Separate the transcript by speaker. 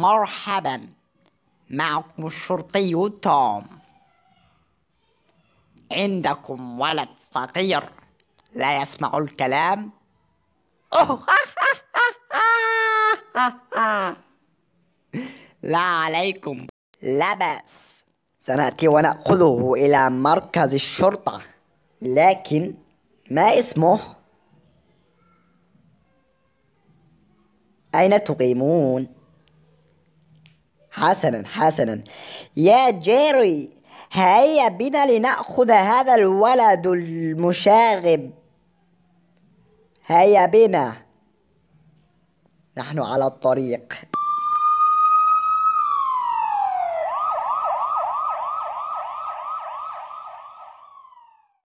Speaker 1: مرحبا معكم الشرطي توم عندكم ولد صغير لا يسمع الكلام
Speaker 2: لا عليكم لا بأس سنأتي ونأخذه إلى مركز الشرطة لكن ما اسمه؟ أين تقيمون؟ حسنا حسنا يا جيري هيا بنا لنأخذ هذا الولد المشاغب هيا بنا
Speaker 3: نحن على الطريق